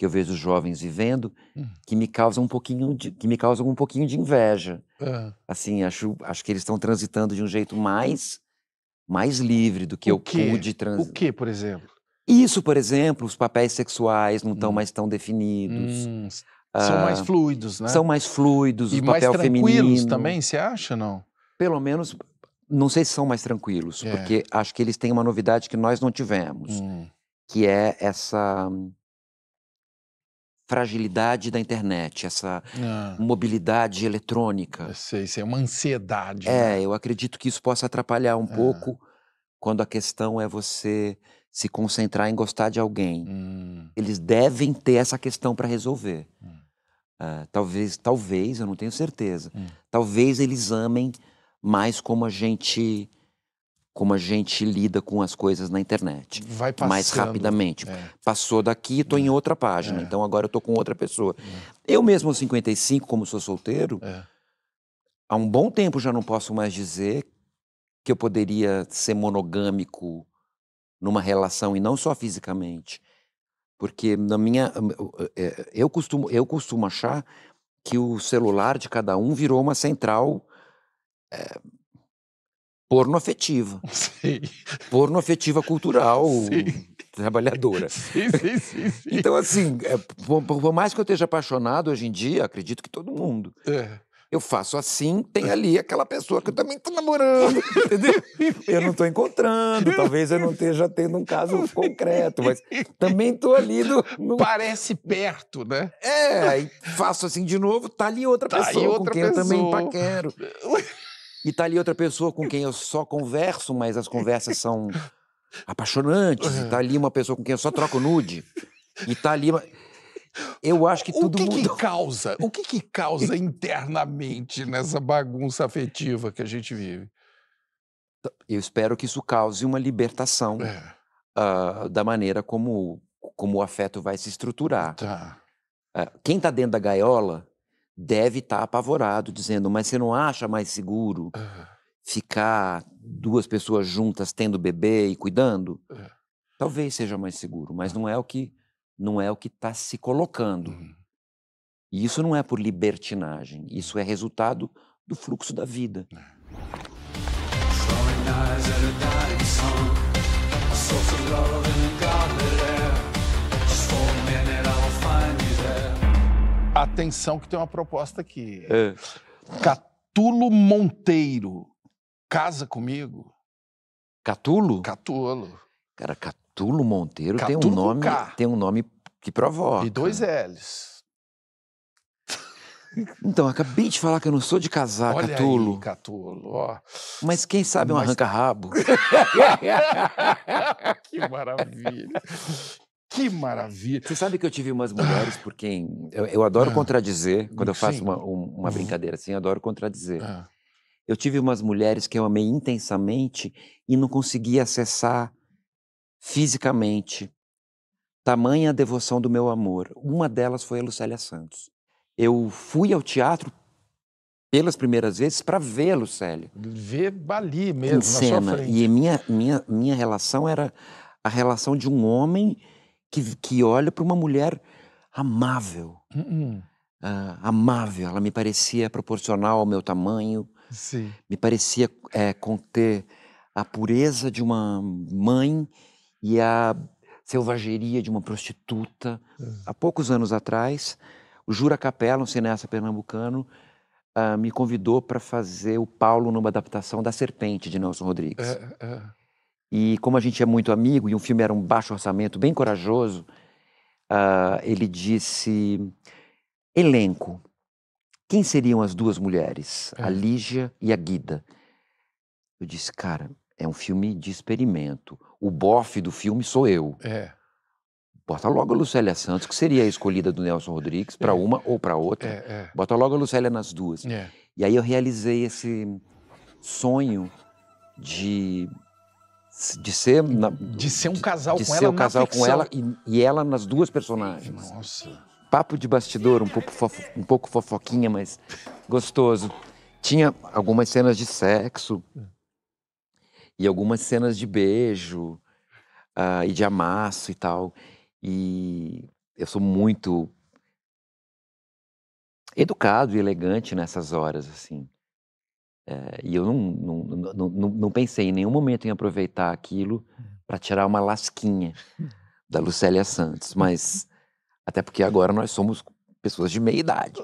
que eu vejo os jovens vivendo, uhum. que me causam um pouquinho de, que me causam um pouquinho de inveja. Uhum. Assim, acho, acho que eles estão transitando de um jeito mais mais livre do que o eu quê? pude transitar. O que, por exemplo? Isso, por exemplo, os papéis sexuais não estão hum. mais tão definidos. Hum, ah, são mais fluidos, né? São mais fluidos, e o papel feminino. mais tranquilos também, você acha, não? Pelo menos, não sei se são mais tranquilos, é. porque acho que eles têm uma novidade que nós não tivemos, hum. que é essa fragilidade da internet, essa ah. mobilidade eletrônica. Eu sei, isso é uma ansiedade. É, né? eu acredito que isso possa atrapalhar um é. pouco quando a questão é você se concentrar em gostar de alguém. Hum. Eles devem ter essa questão para resolver. Hum. Uh, talvez, talvez, eu não tenho certeza. Hum. Talvez eles amem mais como a gente como a gente lida com as coisas na internet. Vai passando. Mais rapidamente. É. Passou daqui, estou é. em outra página, é. então agora eu estou com outra pessoa. É. Eu mesmo aos 55, como sou solteiro, é. há um bom tempo já não posso mais dizer que eu poderia ser monogâmico numa relação, e não só fisicamente. Porque na minha. Hum, é, eu costumo, eu costumo achar que o celular de cada um virou uma central Porno afetiva, *laughs* Sim. Porno afetiva cultural. Sim. Trabalhadora. *laughs* Sim, sim, sim, sim. Então, assim, é, por, por, mais que eu esteja apaixonado hoje em dia, acredito que todo mundo. É. Eu faço assim, tem ali aquela pessoa que eu também estou namorando, *laughs* entendeu? Eu não estou encontrando, talvez eu não esteja tendo um caso concreto, mas também estou ali no, no, Parece perto, né? É, aí faço assim de novo, tá ali outra tá pessoa ali outra com quem pessoa. eu também paquero. E tá ali outra pessoa com quem eu só converso, mas as conversas são apaixonantes. E tá ali uma pessoa com quem eu só troco nude. E tá ali. Eu acho que tudo o que mudou. Que causa? O que, que causa internamente nessa bagunça afetiva que a gente vive? Eu espero que isso cause uma libertação é. uh, da maneira como, como o afeto vai se estruturar. Tá. Uh, quem está dentro da gaiola deve estar tá apavorado, dizendo: Mas você não acha mais seguro ficar duas pessoas juntas tendo bebê e cuidando? É. Talvez seja mais seguro, mas não ah. é o que não é o que está se colocando. Uhum. E isso não é por libertinagem, isso é resultado do fluxo da vida. É. Throwing Atenção que tem uma proposta aqui. É. Catulo Monteiro, casa comigo? Catulo? Catulo. Cara, Catulo Monteiro Catulo tem um nome, tem um nome que provoca. E dois L's. Então, acabei de falar que eu não sou de casar, Olha Catulo. Aí, Catulo, ó. Mas quem sabe Mas... um arranca-rabo. *laughs* que maravilha. Que maravilha! Você sabe que eu tive umas mulheres por quem. Eu, eu adoro ah, contradizer, quando eu faço uma, uma uhum. brincadeira assim, eu adoro contradizer. Ah. Eu tive umas mulheres que eu amei intensamente e não conseguia acessar fisicamente. Tamanha devoção do meu amor. Uma delas foi a Lucélia Santos. Eu fui ao teatro pelas primeiras vezes para ver a Lucélia. Ver Bali mesmo, em cena. E minha, minha, minha relação era a relação de um homem que, que olha para uma mulher amável. Uh -uh. Uh, amável, ela me parecia proporcional ao meu tamanho, Sim. me parecia é, conter a pureza de uma mãe e a selvageria de uma prostituta. Hum. Há poucos anos atrás, o Jura Capella, um cineasta pernambucano, ah, me convidou para fazer o Paulo numa adaptação da Serpente de Nelson Rodrigues. É, é. E como a gente é muito amigo e o filme era um baixo orçamento, bem corajoso, uh, ele disse: elenco. Quem seriam as duas mulheres, é. a Lígia e a Guida? Eu disse, cara, é um filme de experimento. O bofe do filme sou eu. É. Bota logo a Lucélia Santos, que seria a escolhida do Nelson Rodrigues, para é. uma ou para outra. É, é, Bota logo a Lucélia nas duas. É. E aí eu realizei esse sonho de de ser na, de ser um casal de, com de ela ser um casal com ela e, e, ela nas duas personagens nossa papo de bastidor um pouco fofo, um pouco fofoquinha mas gostoso tinha algumas cenas de sexo e algumas cenas de beijo uh, e de amasso e tal e eu sou muito educado e elegante nessas horas assim é, e eu não, não, não, não, não pensei em nenhum momento em aproveitar aquilo para tirar uma lasquinha da Lucélia Santos, mas até porque agora nós somos pessoas de meia idade.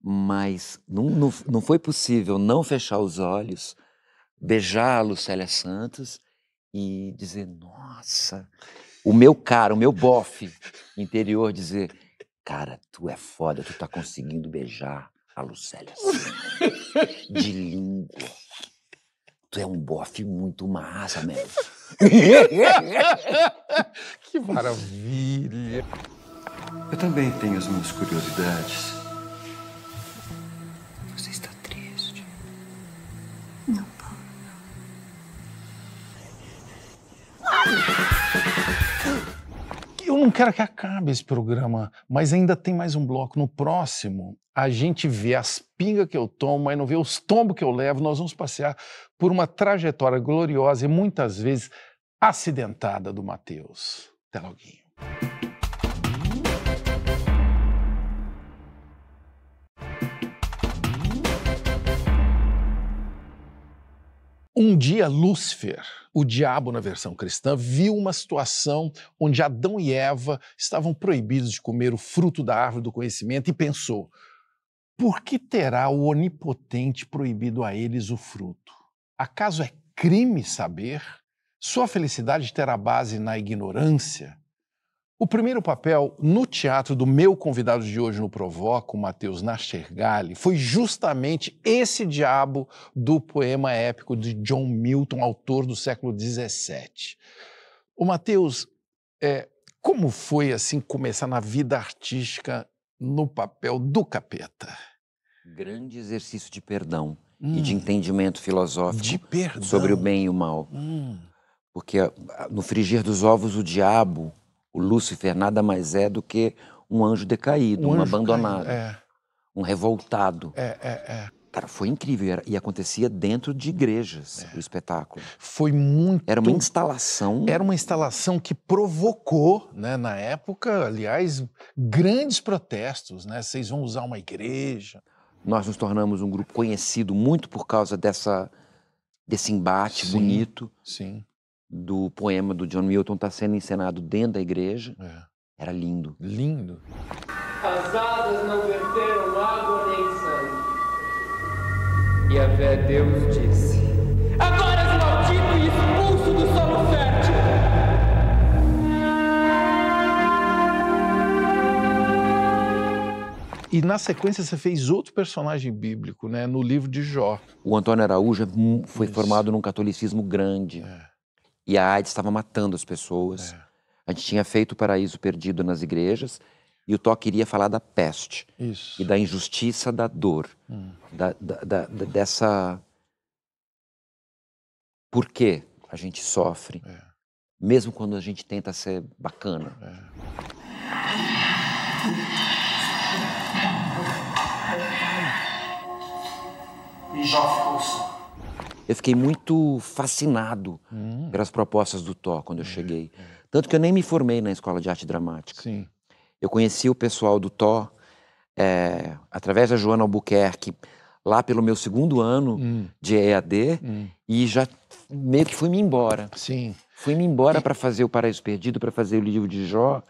Mas não, não, não foi possível não fechar os olhos, beijar a Lucélia Santos e dizer: nossa, o meu cara, o meu bofe interior dizer: cara, tu é foda, tu tá conseguindo beijar Alucélias, assim, de língua. Tu é um bofe muito massa, mesmo. *laughs* que maravilha. Eu também tenho as minhas curiosidades. Você está triste? Não, Paulo, não. *laughs* não quero que acabe esse programa, mas ainda tem mais um bloco. No próximo, a gente vê as pingas que eu tomo, aí não vê os tombos que eu levo. Nós vamos passear por uma trajetória gloriosa e muitas vezes acidentada do Mateus. Até logo. Um dia, Lúcifer, o diabo na versão cristã, viu uma situação onde Adão e Eva estavam proibidos de comer o fruto da árvore do conhecimento e pensou: por que terá o Onipotente proibido a eles o fruto? Acaso é crime saber? Sua felicidade terá base na ignorância? O primeiro papel no teatro do meu convidado de hoje no Provoca, o Matheus Nastergalli, foi justamente esse diabo do poema épico de John Milton, autor do século XVII. O Matheus, é, como foi assim começar na vida artística no papel do capeta? Grande exercício de perdão hum. e de hum. entendimento filosófico de sobre o bem e o mal. Hum. Porque ah, no frigir dos ovos, o diabo o Lúcifer nada mais é do que um anjo decaído, um, um anjo abandonado, é. um revoltado. É, é, é. Cara, foi incrível. E acontecia dentro de igrejas é. o espetáculo. Foi muito. Era uma instalação. Era uma instalação que provocou, né, na época, aliás, grandes protestos. Né? Vocês vão usar uma igreja. Nós nos tornamos um grupo conhecido muito por causa dessa, desse embate sim, bonito. Sim do poema do John Milton está sendo encenado dentro da igreja. É. Era lindo. Lindo. As não verteram água nem sangue. E a fé Deus disse: Agora és maldito e expulso do solo fértil. E na sequência você fez outro personagem bíblico, né, no livro de Jó. O Antônio Araújo é foi Isso. formado num catolicismo grande. É e a AIDS estava matando as pessoas. É. A gente tinha feito o paraíso perdido nas igrejas e o Toque iria falar da peste Isso. e da injustiça da dor, hum. da, da, da, dessa. Por que a gente sofre, é. mesmo quando a gente tenta ser bacana? É. E já ficou assim eu fiquei muito fascinado hum. pelas propostas do Thor quando eu uhum. cheguei. Tanto que eu nem me formei na escola de arte dramática. Sim. Eu conheci o pessoal do Thor é, através da Joana Albuquerque lá pelo meu segundo ano hum. de EAD hum. e já meio que fui-me embora. Sim. Fui-me embora para fazer o Paraíso Perdido, para fazer o livro de Jó.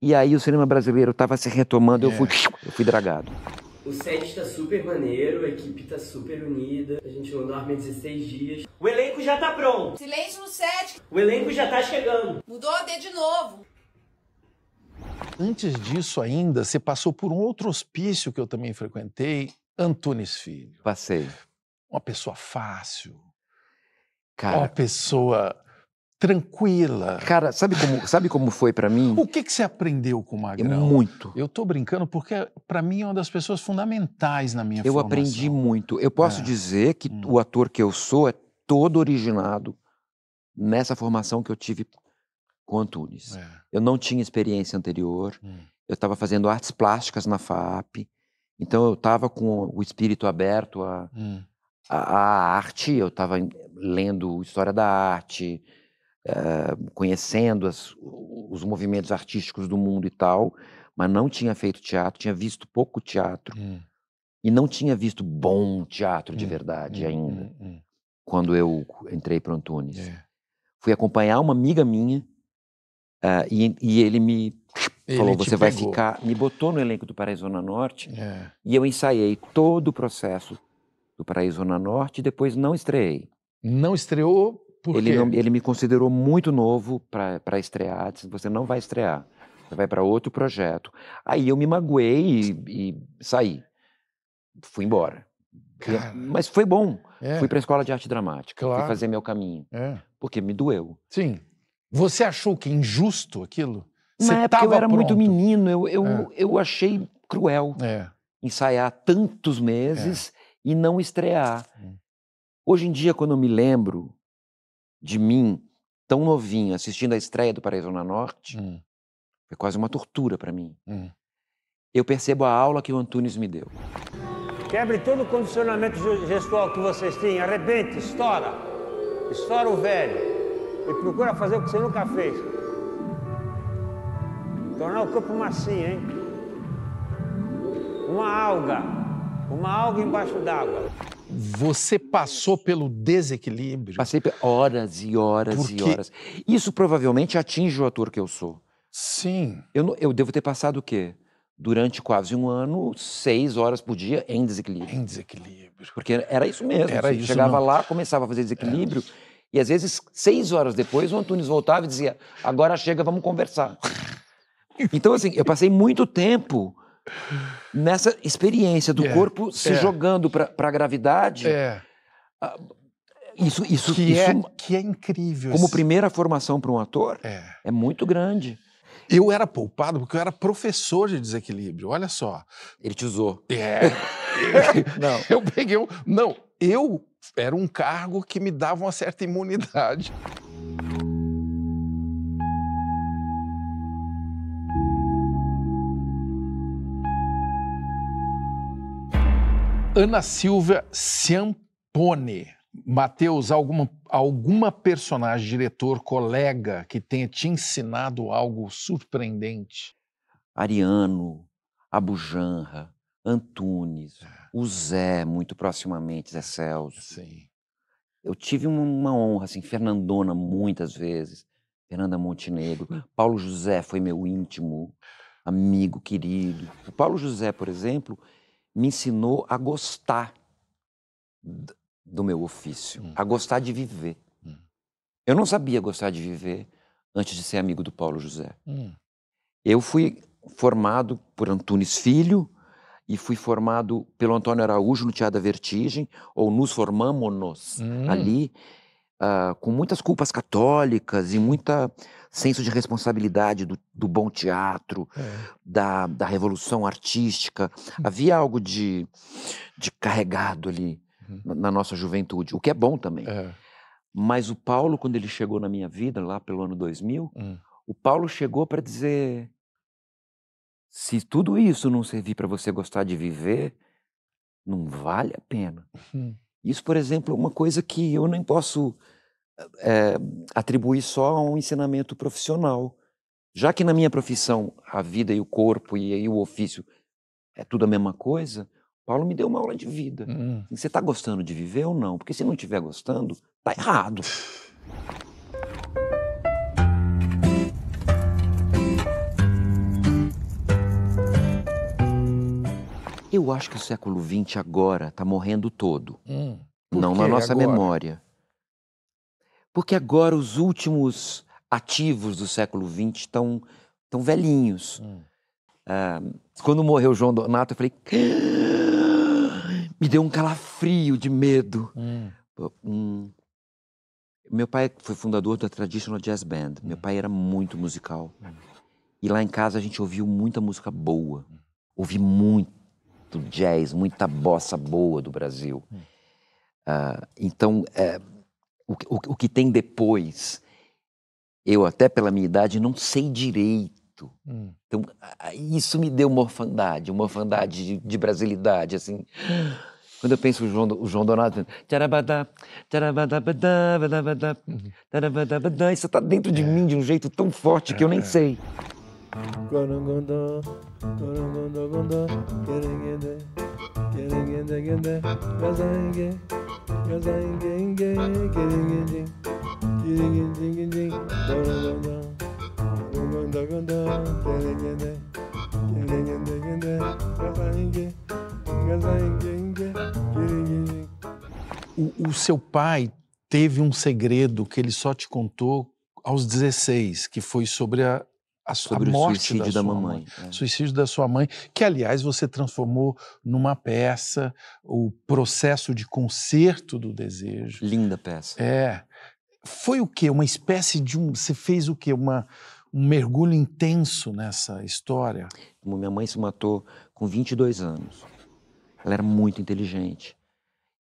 E aí o cinema brasileiro estava se retomando, é. eu fui, eu fui dragado. O set tá super maneiro, a equipe tá super unida. A gente não dorme há 16 dias. O elenco já tá pronto. Silêncio no set. O elenco já tá chegando. Mudou a D de novo. Antes disso ainda, você passou por um outro hospício que eu também frequentei, Antunes Filho. Passei. Uma pessoa fácil. Cara, uma pessoa tranquila. Cara, sabe como, sabe como foi para mim? O que, que você aprendeu com o Magrão? É muito. Eu tô brincando porque para mim é uma das pessoas fundamentais na minha eu Eu aprendi muito. Eu posso é. dizer que hum. o ator que eu sou é todo originado nessa formação que eu tive com Antunes. É. Eu não tinha experiência anterior. Hum. Eu estava fazendo artes plásticas na FAP. Então eu estava com o espírito aberto à hum. arte, eu estava lendo história da arte, uh, conhecendo as, os movimentos artísticos do mundo e tal, mas não tinha feito teatro, tinha visto pouco teatro hum. e não tinha visto bom teatro de hum, verdade hum, hum ainda, hum. quando eu entrei para o Antunes. É. Fui acompanhar uma amiga minha uh, e, e ele me ele falou, você vai pegou. ficar. Me botou no elenco do Paraíso na Norte é. e eu ensaiei todo o processo do Paraíso na Norte e depois não estreiei. Não estreou por ele, não, ele me considerou muito novo para estrear. Disse, você não vai estrear, você vai para outro projeto. Aí eu me magoei e, e saí. Fui embora. Cara. Mas foi bom. É. Fui para a escola de arte dramática. Claro. Fui fazer meu caminho. É. Porque me doeu. Sim. Você achou que é injusto aquilo? Na época eu era pronto. muito menino. Eu, eu, é. eu achei cruel é. ensaiar tantos meses é. e não estrear. Hum. Hoje em dia, quando eu me lembro de mim, tão novinho, assistindo a estreia do Paraíso na Norte, hum. foi quase uma tortura para mim. Hum. Eu percebo a aula que o Antunes me deu. Quebre todo o condicionamento gestual que vocês têm, arrebente, estoura. Estoura o velho. E procura fazer o que você nunca fez. Tornar o corpo macio, hein? Uma alga. Uma alga embaixo d'água. Você passou pelo desequilíbrio. Passei horas e horas Porque... e horas. Isso provavelmente atinge o ator que eu sou. Sim. Eu, eu devo ter passado o quê? Durante quase um ano, seis horas por dia em desequilíbrio. Em desequilíbrio. Porque era isso mesmo. Era assim, isso chegava não. lá, começava a fazer desequilíbrio. E às vezes, seis horas depois, o Antunes voltava e dizia: agora chega, vamos conversar. *laughs* então, assim, eu passei muito tempo nessa experiência do é, corpo se é. jogando para a gravidade. É. Isso, isso, que, é isso, é, que é incrível. Como primeira formação para um ator, é. é muito grande. Eu era poupado porque eu era professor de desequilíbrio. Olha só. Ele te usou. É. *laughs* não. Eu peguei um. Não, eu era um cargo que me dava uma certa imunidade. Ana Silvia Ciampone. Matheus, alguma, alguma personagem, diretor, colega que tenha te ensinado algo surpreendente? Ariano, Abujanra, Antunes, é. o Zé, muito proximamente, Zé Celso. Sim. Eu tive uma honra, assim, Fernandona muitas vezes, Fernanda Montenegro, Paulo José foi meu íntimo, amigo, querido. O Paulo José, por exemplo, me ensinou a gostar do meu ofício, hum. a gostar de viver. Hum. Eu não sabia gostar de viver antes de ser amigo do Paulo José. Hum. Eu fui formado por Antunes Filho e fui formado pelo Antônio Araújo no Teatro da Vertigem, ou nos formamos hum. ali, uh, com muitas culpas católicas e muita senso de responsabilidade do, do bom teatro, é. da, da revolução artística. Uhum. Havia algo de, de carregado ali uhum. na, na, nossa juventude, o que é bom também. É. Mas o Paulo, quando ele chegou na minha vida, lá pelo ano 2000, uhum. o Paulo chegou para dizer: se tudo isso não servir para você gostar de viver, não vale a pena. Hum. Isso, por exemplo, é uma coisa que eu nem posso é, atribuir só a um ensinamento profissional. Já que na minha profissão a vida e o corpo e, e o ofício é tudo a mesma coisa, Paulo me deu uma aula de vida. Hum. Você está gostando de viver ou não? Porque se não estiver gostando, tá errado. Eu acho que o século XX agora está morrendo todo. Hum. Não na nossa agora? memória. Porque agora os últimos ativos do século XX estão tão velhinhos. Hum. Ah, quando morreu João Donato, eu falei. Me deu um calafrio de medo. Hum. hum. Meu pai foi fundador da Traditional Jazz Band. Meu hum. pai era muito musical. Hum. E lá em casa a gente ouviu muita música boa. Ouvi muito jazz, muita bossa boa do Brasil. Uh, então, uh, o, o, o que tem depois. Eu, até pela minha idade, não sei direito. Hum. Então, isso me deu uma orfandade, uma orfandade de, de brasilidade, assim. Quando eu penso o João, o João Donato, tarabadá, tarabadabadá, badabadá, uhum. tarabadabadá, isso está dentro de é. mim de um jeito tão forte que eu nem é. sei. É o, o seu pai teve um segredo que ele só te contou aos 16, que foi sobre a, a, sobre a morte o suicídio da, da mamãe. Mãe, é. é. Suicídio da sua mãe, que aliás você transformou numa peça, o processo de conserto do desejo. Linda peça. É. Foi o quê? Uma espécie de um. Você fez o quê? Uma, um mergulho intenso nessa história? Minha mãe se matou com 22 anos. Ela era muito inteligente.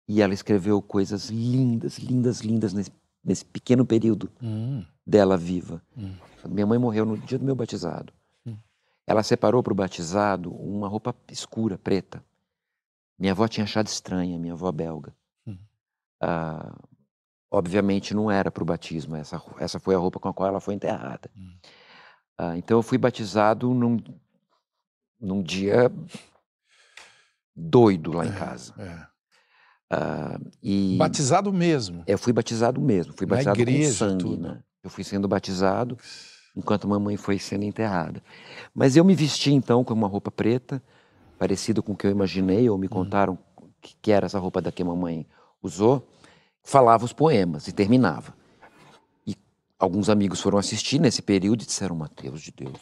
E ela escreveu coisas lindas, lindas, lindas nesse, nesse pequeno período. Hum dela viva. Hum. Minha mãe morreu no dia do meu batizado. Hum. Ela separou para o batizado uma roupa escura, preta. Minha avó tinha achado estranha, minha avó belga. Hum. Ah, obviamente não era para o batismo, essa, essa foi a roupa com a qual ela foi enterrada. Ah, então eu fui batizado num, num dia doido lá em é, casa. É, é. e batizado mesmo? Eu fui batizado mesmo, fui batizado igreja, com sangue. Tudo. Né? Eu fui sendo batizado enquanto mamãe foi sendo enterrada. Mas eu me vesti então com uma roupa preta, parecida com o que eu imaginei, ou me hum. contaram que, que era essa roupa da que a mamãe usou. Falava os poemas e terminava. E alguns amigos foram assistir nesse período e disseram: Mateus de Deus,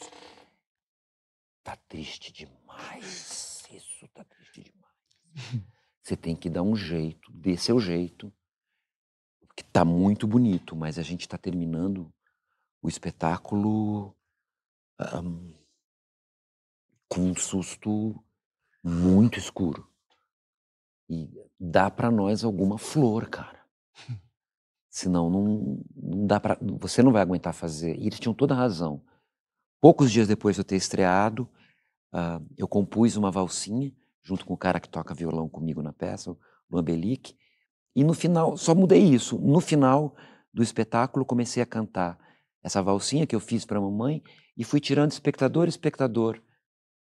tá triste demais. Isso tá triste demais. *laughs* Você tem que dar um jeito, dê seu jeito, que está muito bonito, mas a gente está terminando o espetáculo um, com um susto muito escuro. E dá para nós alguma flor, cara. *laughs* Senão não, não dá para, você não vai aguentar fazer. E eles tinham toda a razão. Poucos dias depois de eu ter estreado, uh, eu compus uma valsinha junto com o cara que toca violão comigo na peça, o Luan Belic, e no final, só mudei isso. No final do espetáculo, comecei a cantar essa valsinha que eu fiz para a mamãe e fui tirando espectador espectador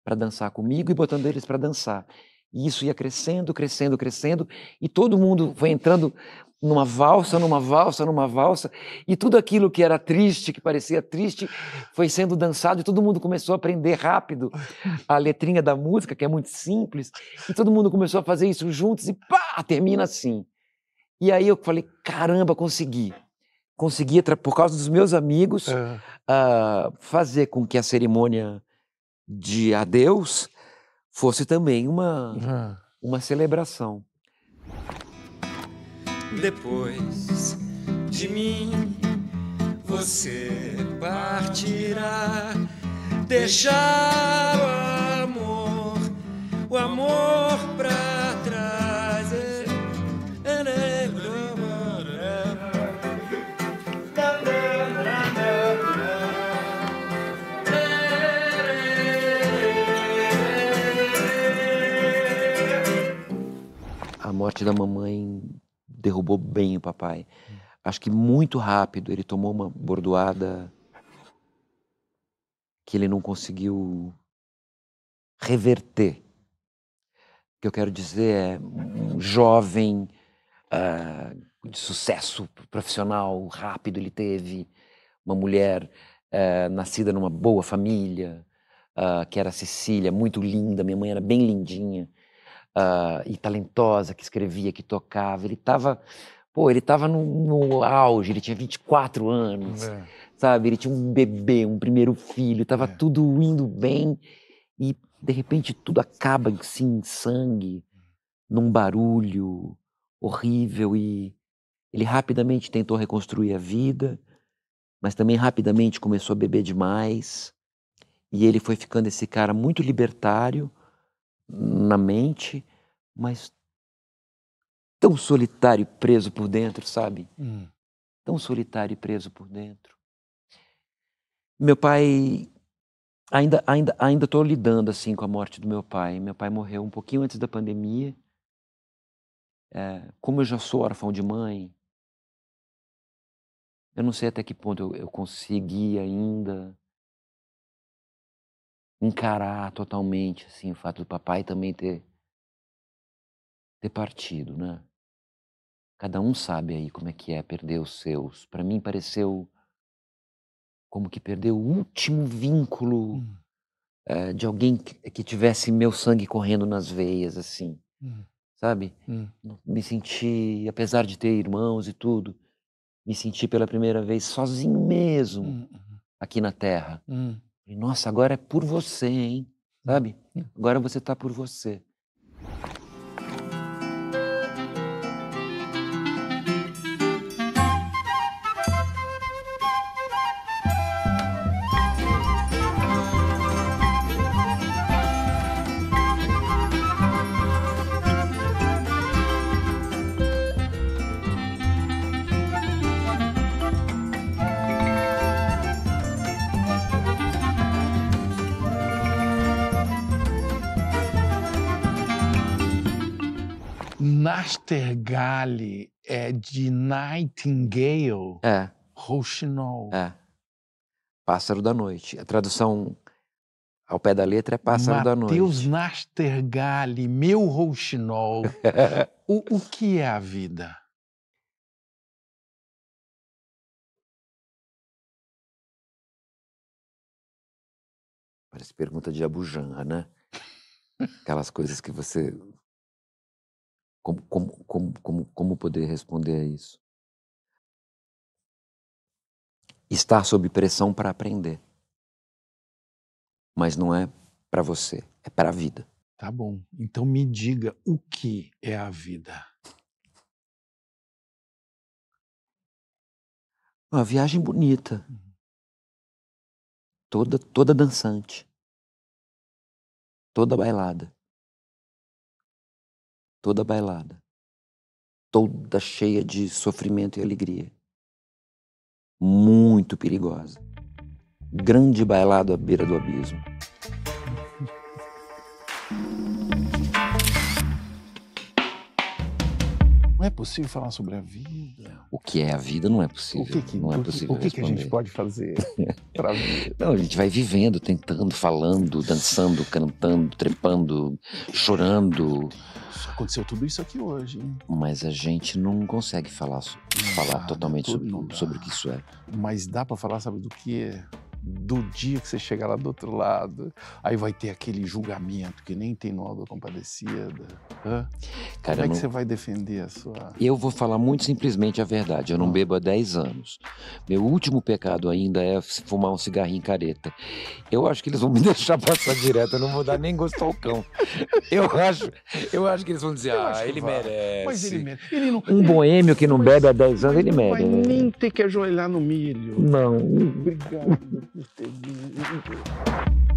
para dançar comigo e botando eles para dançar. E isso ia crescendo, crescendo, crescendo, e todo mundo foi entrando numa valsa, numa valsa, numa valsa, e tudo aquilo que era triste, que parecia triste, foi sendo dançado, e todo mundo começou a aprender rápido a letrinha da música, que é muito simples, e todo mundo começou a fazer isso juntos, e pá, termina assim. E aí eu falei, caramba, consegui. Consegui, por causa dos meus amigos, é. uh, fazer com que a cerimônia de adeus fosse também uma, ah. uma celebração. Depois de mim, você partirá, deixar o amor, o amor pra morte da mamãe derrubou bem o papai. Acho que muito rápido ele tomou uma bordoada que ele não conseguiu reverter. O que eu quero dizer é um jovem uh, de sucesso profissional rápido ele teve, uma mulher uh, nascida numa boa família, uh, que era Cecília, muito linda, minha mãe era bem lindinha uh, e talentosa, que escrevia, que tocava. Ele estava, pô, ele estava no, no, auge, ele tinha 24 anos, é. sabe? Ele tinha um bebê, um primeiro filho, estava é. tudo indo bem e, de repente, tudo acaba assim, em sangue, num barulho horrível e ele rapidamente tentou reconstruir a vida, mas também rapidamente começou a beber demais. E ele foi ficando esse cara muito libertário, na mente, mas tão solitário e preso por dentro, sabe? Hum. Tão solitário e preso por dentro. Meu pai ainda ainda ainda estou lidando assim com a morte do meu pai. Meu pai morreu um pouquinho antes da pandemia. É, como eu já sou órfão de mãe, eu não sei até que ponto eu, eu consegui ainda encarar totalmente assim o fato do papai também ter ter partido, né? Cada um sabe aí como é que é perder os seus. Para mim pareceu como que perder o último vínculo hum. é, de alguém que, que, tivesse meu sangue correndo nas veias assim, hum. sabe? Hum. Me senti, apesar de ter irmãos e tudo, me senti pela primeira vez sozinho mesmo hum, uhum. aqui na Terra. Hum nossa, agora é por você, hein? Hum. Sabe? Hum. Agora você está por você. Nastergale é de Nightingale. É. Rouxinol. É. Pássaro da noite. A tradução ao pé da letra é Pássaro Mateus da noite. Deus Nastergale, meu rouxinol. *laughs* o, o que é a vida? Parece pergunta de Abujanra, né? Aquelas coisas que você como, como, como, como, como poder responder a isso? Estar sob pressão para aprender. Mas não é para você, é para a vida. Tá bom. Então me diga o que é a vida. Uma viagem bonita. Uhum. Toda toda dançante. Toda bailada toda bailada, toda cheia de sofrimento e alegria. Muito perigosa. Grande bailado à beira do abismo. é possível falar sobre a vida. O que é a vida não é possível. O que, que não é possível o que, que a gente pode fazer *laughs* para Não, a gente vai vivendo, tentando, falando, dançando, cantando, trepando, chorando. aconteceu tudo isso aqui hoje. Hein? Mas a gente não consegue falar, falar totalmente sobre, sobre o que isso é. Mas dá para falar, sabe, do que é do dia que você chegar lá do outro lado, aí vai ter aquele julgamento que nem tem no Compadecida. Hã? Cara, Como é que não... você vai defender a sua. Eu vou falar muito simplesmente a verdade. Eu não ah. bebo há 10 anos. Meu último pecado ainda é fumar um cigarrinho careta. Eu acho que eles vão me *laughs* deixar passar direto, eu não vou dar nem gosto ao cão. Eu acho, eu acho que eles vão dizer, ah, ele merece. Mas ele merece. Ele não... Um boêmio que não bebe há 10 anos, ele merece. Não vai nem ter que ajoelhar no milho. Não. Obrigado. C'est bien.